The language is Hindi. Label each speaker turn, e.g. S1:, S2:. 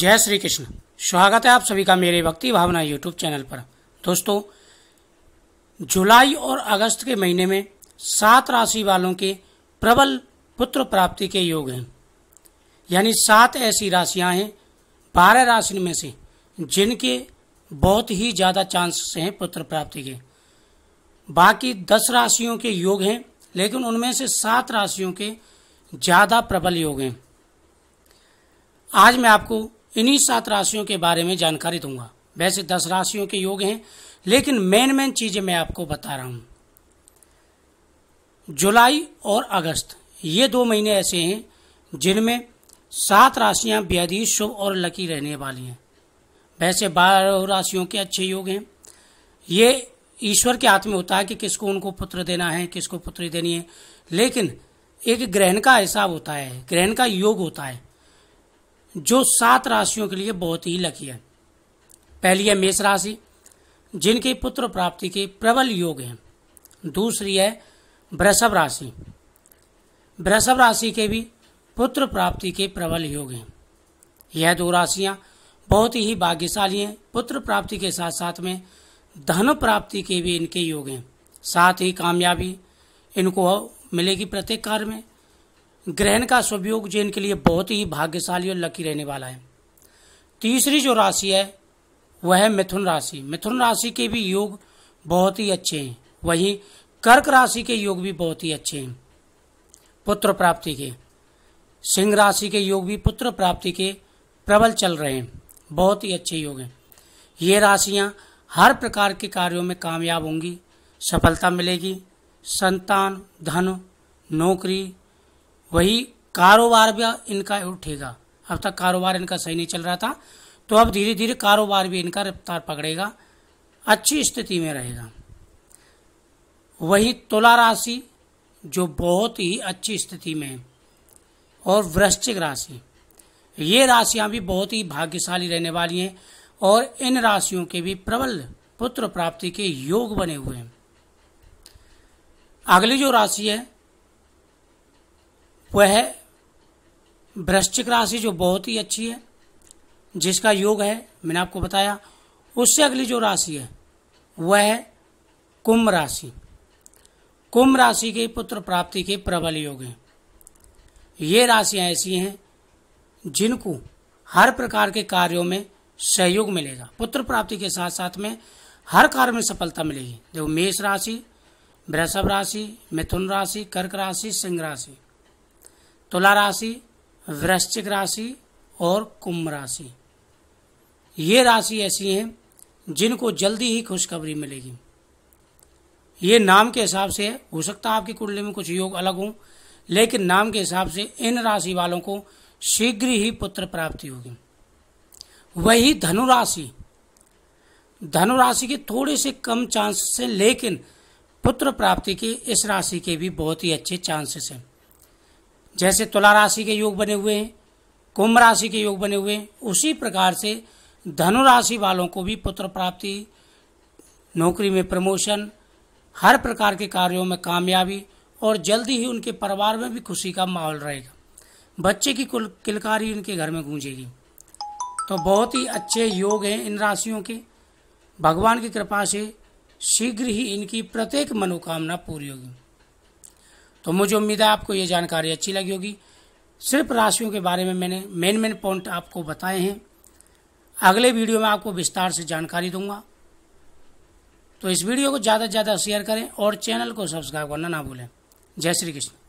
S1: जय श्री कृष्ण स्वागत है आप सभी का मेरे भक्ति भावना यूट्यूब चैनल पर दोस्तों जुलाई और अगस्त के महीने में सात राशि वालों के प्रबल पुत्र प्राप्ति के योग हैं यानी सात ऐसी राशियां हैं बारह राशि में से जिनके बहुत ही ज़्यादा चांसेस हैं पुत्र प्राप्ति के बाकी दस राशियों के योग हैं लेकिन उनमें से सात राशियों के ज़्यादा प्रबल योग हैं आज मैं आपको इन्हीं सात राशियों के बारे में जानकारी दूंगा वैसे दस राशियों के योग हैं लेकिन मेन मेन चीजें मैं आपको बता रहा हूं जुलाई और अगस्त ये दो महीने ऐसे हैं जिनमें सात राशियां बेहद ही शुभ और लकी रहने वाली हैं वैसे बारह राशियों के अच्छे योग हैं ये ईश्वर के हाथ में होता है कि किसको उनको पुत्र देना है किसको पुत्री देनी है लेकिन एक ग्रहण का हिसाब होता है ग्रहण का योग होता है जो सात राशियों के लिए बहुत ही लकी है पहली है मेष राशि जिनके पुत्र प्राप्ति के प्रबल योग हैं दूसरी है वृषभ राशि वृषभ राशि के भी पुत्र प्राप्ति के प्रबल योग हैं यह दो राशियां बहुत ही भाग्यशाली हैं पुत्र प्राप्ति के साथ साथ में धन प्राप्ति के भी इनके योग हैं साथ ही कामयाबी इनको मिलेगी प्रत्येक कार्य में ग्रहण का स्वयोग जो इनके लिए बहुत ही भाग्यशाली और लकी रहने वाला है तीसरी जो राशि है वह है मिथुन राशि मिथुन राशि के भी योग बहुत ही अच्छे हैं वहीं कर्क राशि के योग भी बहुत ही अच्छे हैं पुत्र प्राप्ति के सिंह राशि के योग भी पुत्र प्राप्ति के प्रबल चल रहे हैं बहुत ही अच्छे योग हैं ये राशियां हर प्रकार के कार्यों में कामयाब होंगी सफलता मिलेगी संतान धन नौकरी वही कारोबार भी इनका उठेगा अब तक कारोबार इनका सही नहीं चल रहा था तो अब धीरे धीरे कारोबार भी इनका रफ्तार पकड़ेगा अच्छी स्थिति में रहेगा वही तुला राशि जो बहुत ही अच्छी स्थिति में है और वृश्चिक राशि ये राशियां भी बहुत ही भाग्यशाली रहने वाली हैं और इन राशियों के भी प्रबल पुत्र प्राप्ति के योग बने हुए हैं अगली जो राशि है वह है वृश्चिक राशि जो बहुत ही अच्छी है जिसका योग है मैंने आपको बताया उससे अगली जो राशि है वह है कुंभ राशि कुंभ राशि के पुत्र प्राप्ति के प्रबल योग हैं ये राशियां ऐसी हैं जिनको हर प्रकार के कार्यों में सहयोग मिलेगा पुत्र प्राप्ति के साथ साथ में हर कार्य में सफलता मिलेगी देखो मेष राशि वृषभ राशि मिथुन राशि कर्क राशि सिंह राशि तुला राशि वृश्चिक राशि और कुंभ राशि ये राशि ऐसी हैं जिनको जल्दी ही खुशखबरी मिलेगी ये नाम के हिसाब से है हो सकता है आपकी कुंडली में कुछ योग अलग हो लेकिन नाम के हिसाब से इन राशि वालों को शीघ्र ही पुत्र प्राप्ति होगी वही धनुराशि धनुराशि के थोड़े से कम चांसेस हैं लेकिन पुत्र प्राप्ति के इस राशि के भी बहुत ही अच्छे चांसेस हैं जैसे तुला राशि के योग बने हुए हैं कुंभ राशि के योग बने हुए हैं उसी प्रकार से धनु राशि वालों को भी पुत्र प्राप्ति नौकरी में प्रमोशन हर प्रकार के कार्यों में कामयाबी और जल्दी ही उनके परिवार में भी खुशी का माहौल रहेगा बच्चे की कुल किलकारी उनके घर में गूंजेगी तो बहुत ही अच्छे योग हैं इन राशियों के भगवान की कृपा से शीघ्र ही इनकी प्रत्येक मनोकामना पूरी होगी तो मुझे उम्मीद है आपको ये जानकारी अच्छी लगी होगी सिर्फ राशियों के बारे में मैंने मेन मेन पॉइंट आपको बताए हैं अगले वीडियो में आपको विस्तार से जानकारी दूंगा तो इस वीडियो को ज़्यादा से ज़्यादा शेयर करें और चैनल को सब्सक्राइब करना ना भूलें जय श्री कृष्ण